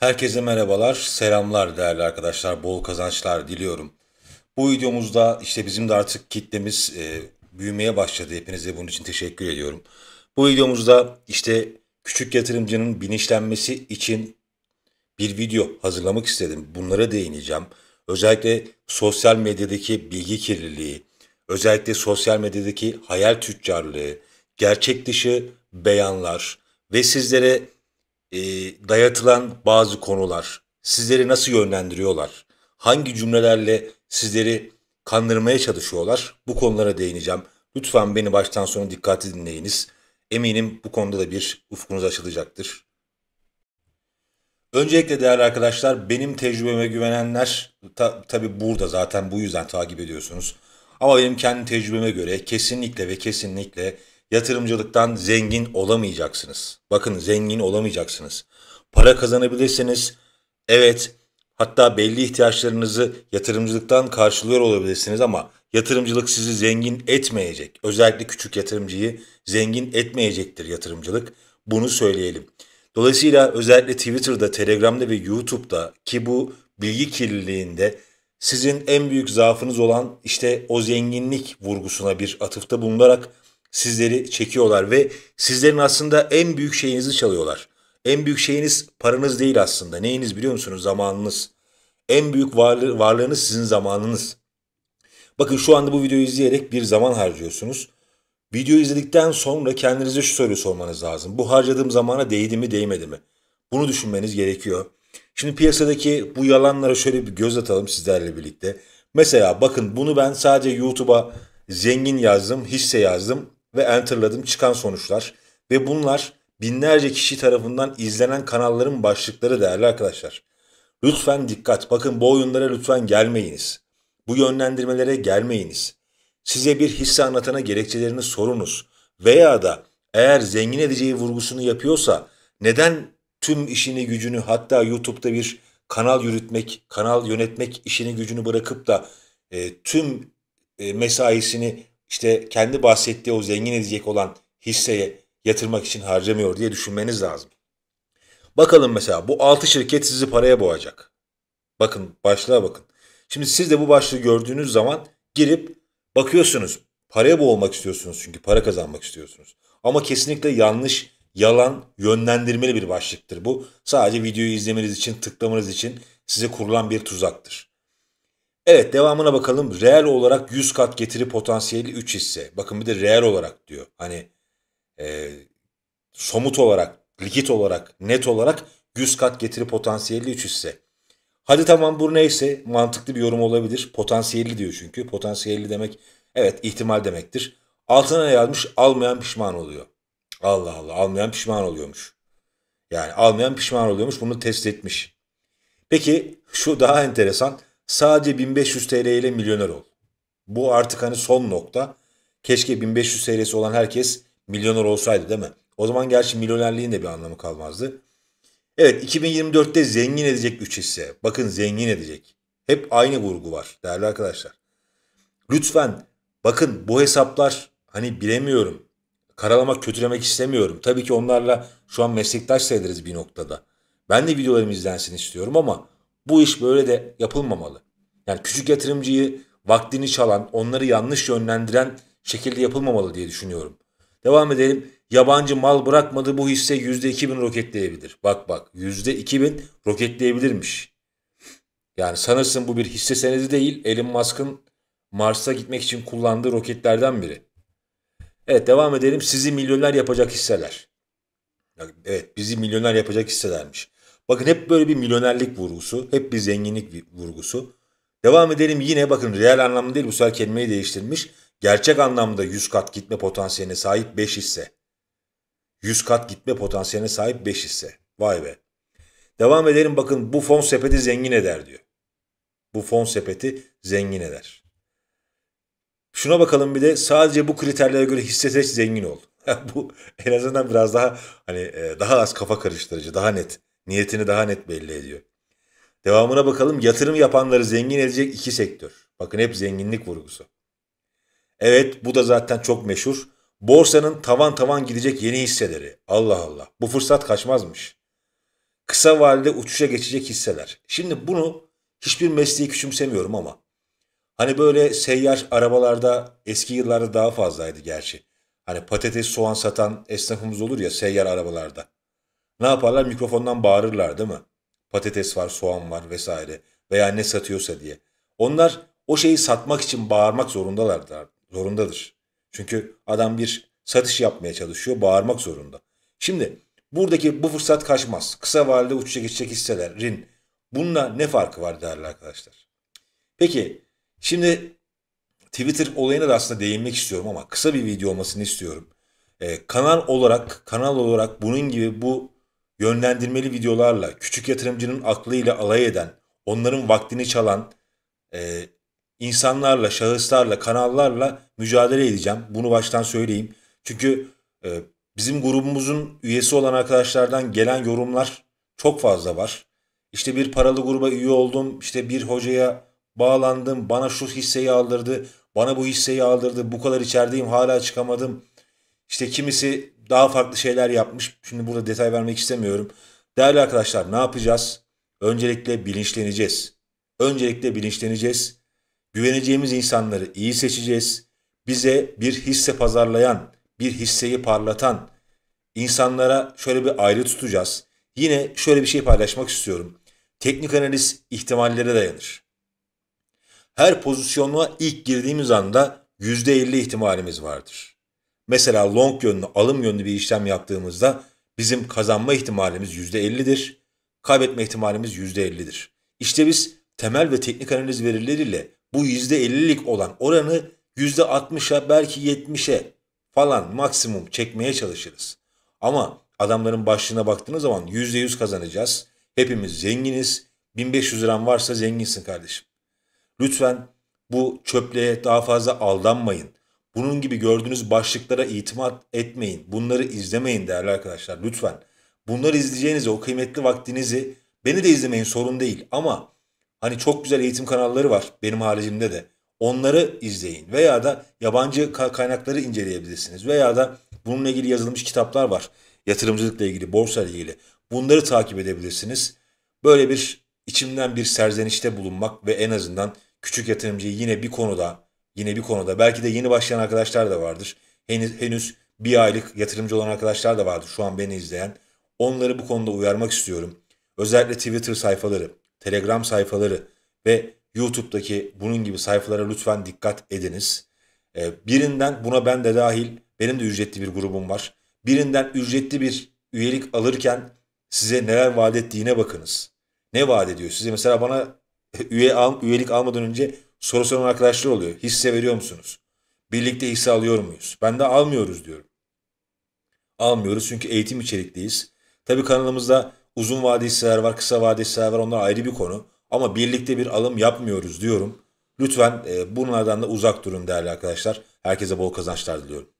Herkese merhabalar, selamlar değerli arkadaşlar. Bol kazançlar diliyorum. Bu videomuzda işte bizim de artık kitlemiz e, büyümeye başladı. Hepinize bunun için teşekkür ediyorum. Bu videomuzda işte küçük yatırımcının bilinçlenmesi için bir video hazırlamak istedim. Bunlara değineceğim. Özellikle sosyal medyadaki bilgi kirliliği, özellikle sosyal medyadaki hayal tüccarlığı, gerçek dışı beyanlar ve sizlere e, dayatılan bazı konular sizleri nasıl yönlendiriyorlar? Hangi cümlelerle sizleri kandırmaya çalışıyorlar? Bu konulara değineceğim. Lütfen beni baştan sona dikkatli dinleyiniz. Eminim bu konuda da bir ufkunuz açılacaktır. Öncelikle değerli arkadaşlar benim tecrübeme güvenenler ta, tabi burada zaten bu yüzden takip ediyorsunuz. Ama benim kendi tecrübeme göre kesinlikle ve kesinlikle Yatırımcılıktan zengin olamayacaksınız. Bakın zengin olamayacaksınız. Para kazanabilirsiniz. Evet, hatta belli ihtiyaçlarınızı yatırımcılıktan karşılıyor olabilirsiniz ama yatırımcılık sizi zengin etmeyecek. Özellikle küçük yatırımcıyı zengin etmeyecektir yatırımcılık. Bunu söyleyelim. Dolayısıyla özellikle Twitter'da, Telegram'da ve YouTube'da ki bu bilgi kirliliğinde sizin en büyük zaafınız olan işte o zenginlik vurgusuna bir atıfta bulunarak sizleri çekiyorlar ve sizlerin aslında en büyük şeyinizi çalıyorlar. En büyük şeyiniz paranız değil aslında. Neyiniz biliyor musunuz? Zamanınız. En büyük varlığı, varlığınız sizin zamanınız. Bakın şu anda bu videoyu izleyerek bir zaman harcıyorsunuz. Video izledikten sonra kendinize şu soruyu sormanız lazım. Bu harcadığım zamana değdi mi değmedi mi? Bunu düşünmeniz gerekiyor. Şimdi piyasadaki bu yalanlara şöyle bir göz atalım sizlerle birlikte. Mesela bakın bunu ben sadece YouTube'a zengin yazdım, hisse yazdım ve enterladım çıkan sonuçlar ve bunlar binlerce kişi tarafından izlenen kanalların başlıkları değerli arkadaşlar. Lütfen dikkat. Bakın bu oyunlara lütfen gelmeyiniz. Bu yönlendirmelere gelmeyiniz. Size bir hisse anlatana gerekçelerini sorunuz. Veya da eğer zengin edeceği vurgusunu yapıyorsa neden tüm işini gücünü hatta YouTube'da bir kanal yürütmek, kanal yönetmek işini gücünü bırakıp da e, tüm e, mesaisini işte kendi bahsettiği o zengin edecek olan hisseye yatırmak için harcamıyor diye düşünmeniz lazım. Bakalım mesela bu 6 şirket sizi paraya boğacak. Bakın başlığa bakın. Şimdi siz de bu başlığı gördüğünüz zaman girip bakıyorsunuz. Paraya boğulmak istiyorsunuz çünkü para kazanmak istiyorsunuz. Ama kesinlikle yanlış, yalan, yönlendirmeli bir başlıktır bu. Sadece videoyu izlemeniz için, tıklamanız için size kurulan bir tuzaktır. Evet devamına bakalım. Reel olarak 100 kat getiri potansiyeli 3 hisse. Bakın bir de reel olarak diyor. Hani e, somut olarak, likit olarak, net olarak 100 kat getiri potansiyeli 3 hisse. Hadi tamam bu neyse mantıklı bir yorum olabilir. Potansiyelli diyor çünkü. Potansiyelli demek evet ihtimal demektir. Altına yazmış almayan pişman oluyor. Allah Allah almayan pişman oluyormuş. Yani almayan pişman oluyormuş bunu test etmiş. Peki şu daha enteresan. Sadece 1500 TL ile milyoner ol. Bu artık hani son nokta. Keşke 1500 TL'si olan herkes milyoner olsaydı değil mi? O zaman gerçi milyonerliğin de bir anlamı kalmazdı. Evet 2024'te zengin edecek 3 hisse. Bakın zengin edecek. Hep aynı vurgu var değerli arkadaşlar. Lütfen bakın bu hesaplar hani bilemiyorum. Karalamak, kötülemek istemiyorum. Tabii ki onlarla şu an meslektaş sayılırız bir noktada. Ben de videolarım izlensin istiyorum ama bu iş böyle de yapılmamalı. Yani küçük yatırımcıyı vaktini çalan, onları yanlış yönlendiren şekilde yapılmamalı diye düşünüyorum. Devam edelim. Yabancı mal bırakmadı bu hisse %2000 roketleyebilir. Bak bak %2000 roketleyebilirmiş. Yani sanırsın bu bir hisse senedi değil. Elon Musk'ın Mars'a gitmek için kullandığı roketlerden biri. Evet devam edelim. Sizi milyoner yapacak hisseler. Evet bizi milyoner yapacak hisselermiş. Bakın hep böyle bir milyonerlik vurgusu, hep bir zenginlik vurgusu. Devam edelim yine bakın real anlamda değil bu sefer kelimeyi değiştirmiş. Gerçek anlamda 100 kat gitme potansiyeline sahip 5 hisse. 100 kat gitme potansiyeline sahip 5 hisse. Vay be. Devam edelim bakın bu fon sepeti zengin eder diyor. Bu fon sepeti zengin eder. Şuna bakalım bir de sadece bu kriterlere göre hisse seç zengin ol. bu en azından biraz daha hani e, daha az kafa karıştırıcı, daha net niyetini daha net belli ediyor. Devamına bakalım yatırım yapanları zengin edecek iki sektör. Bakın hep zenginlik vurgusu. Evet bu da zaten çok meşhur. Borsanın tavan tavan gidecek yeni hisseleri. Allah Allah bu fırsat kaçmazmış. Kısa vadede uçuşa geçecek hisseler. Şimdi bunu hiçbir mesleği küçümsemiyorum ama. Hani böyle seyyar arabalarda eski yıllarda daha fazlaydı gerçi. Hani patates soğan satan esnafımız olur ya seyyar arabalarda. Ne yaparlar? Mikrofondan bağırırlar değil mi? Patates var, soğan var vesaire veya ne satıyorsa diye. Onlar o şeyi satmak için bağırmak zorundalar, zorundadır. Çünkü adam bir satış yapmaya çalışıyor, bağırmak zorunda. Şimdi buradaki bu fırsat kaçmaz. Kısa vadede uçacak geçecek hisselerin bununla ne farkı var değerli arkadaşlar? Peki şimdi Twitter olayına da aslında değinmek istiyorum ama kısa bir video olmasını istiyorum. Ee, kanal olarak kanal olarak bunun gibi bu yönlendirmeli videolarla küçük yatırımcının aklıyla alay eden, onların vaktini çalan e, insanlarla, şahıslarla, kanallarla mücadele edeceğim. Bunu baştan söyleyeyim. Çünkü e, bizim grubumuzun üyesi olan arkadaşlardan gelen yorumlar çok fazla var. İşte bir paralı gruba üye oldum, işte bir hocaya bağlandım, bana şu hisseyi aldırdı, bana bu hisseyi aldırdı, bu kadar içerideyim hala çıkamadım. İşte kimisi daha farklı şeyler yapmış. Şimdi burada detay vermek istemiyorum. Değerli arkadaşlar ne yapacağız? Öncelikle bilinçleneceğiz. Öncelikle bilinçleneceğiz. Güveneceğimiz insanları iyi seçeceğiz. Bize bir hisse pazarlayan, bir hisseyi parlatan insanlara şöyle bir ayrı tutacağız. Yine şöyle bir şey paylaşmak istiyorum. Teknik analiz ihtimallere dayanır. Her pozisyonuna ilk girdiğimiz anda %50 ihtimalimiz vardır. Mesela long yönlü, alım yönlü bir işlem yaptığımızda bizim kazanma ihtimalimiz %50'dir, kaybetme ihtimalimiz %50'dir. İşte biz temel ve teknik analiz verileriyle bu %50'lik olan oranı %60'a belki 70'e falan maksimum çekmeye çalışırız. Ama adamların başlığına baktığınız zaman %100 kazanacağız. Hepimiz zenginiz. 1500 liran varsa zenginsin kardeşim. Lütfen bu çöpleye daha fazla aldanmayın. Bunun gibi gördüğünüz başlıklara itimat etmeyin. Bunları izlemeyin değerli arkadaşlar lütfen. Bunları izleyeceğinize o kıymetli vaktinizi beni de izlemeyin sorun değil ama hani çok güzel eğitim kanalları var benim haricimde de. Onları izleyin veya da yabancı kaynakları inceleyebilirsiniz veya da bununla ilgili yazılmış kitaplar var. Yatırımcılıkla ilgili, borsa ile ilgili. Bunları takip edebilirsiniz. Böyle bir içimden bir serzenişte bulunmak ve en azından küçük yatırımcıyı yine bir konuda yine bir konuda. Belki de yeni başlayan arkadaşlar da vardır. Henüz, henüz bir aylık yatırımcı olan arkadaşlar da vardır şu an beni izleyen. Onları bu konuda uyarmak istiyorum. Özellikle Twitter sayfaları, Telegram sayfaları ve YouTube'daki bunun gibi sayfalara lütfen dikkat ediniz. Ee, birinden buna ben de dahil benim de ücretli bir grubum var. Birinden ücretli bir üyelik alırken size neler vaat ettiğine bakınız. Ne vaat ediyor size? Mesela bana üye al, üyelik almadan önce Soru soran arkadaşlar oluyor. Hisse veriyor musunuz? Birlikte hisse alıyor muyuz? Ben de almıyoruz diyorum. Almıyoruz çünkü eğitim içerikliyiz. Tabii kanalımızda uzun vade hisseler var, kısa vade hisseler var. Onlar ayrı bir konu. Ama birlikte bir alım yapmıyoruz diyorum. Lütfen e, bunlardan da uzak durun değerli arkadaşlar. Herkese bol kazançlar diliyorum.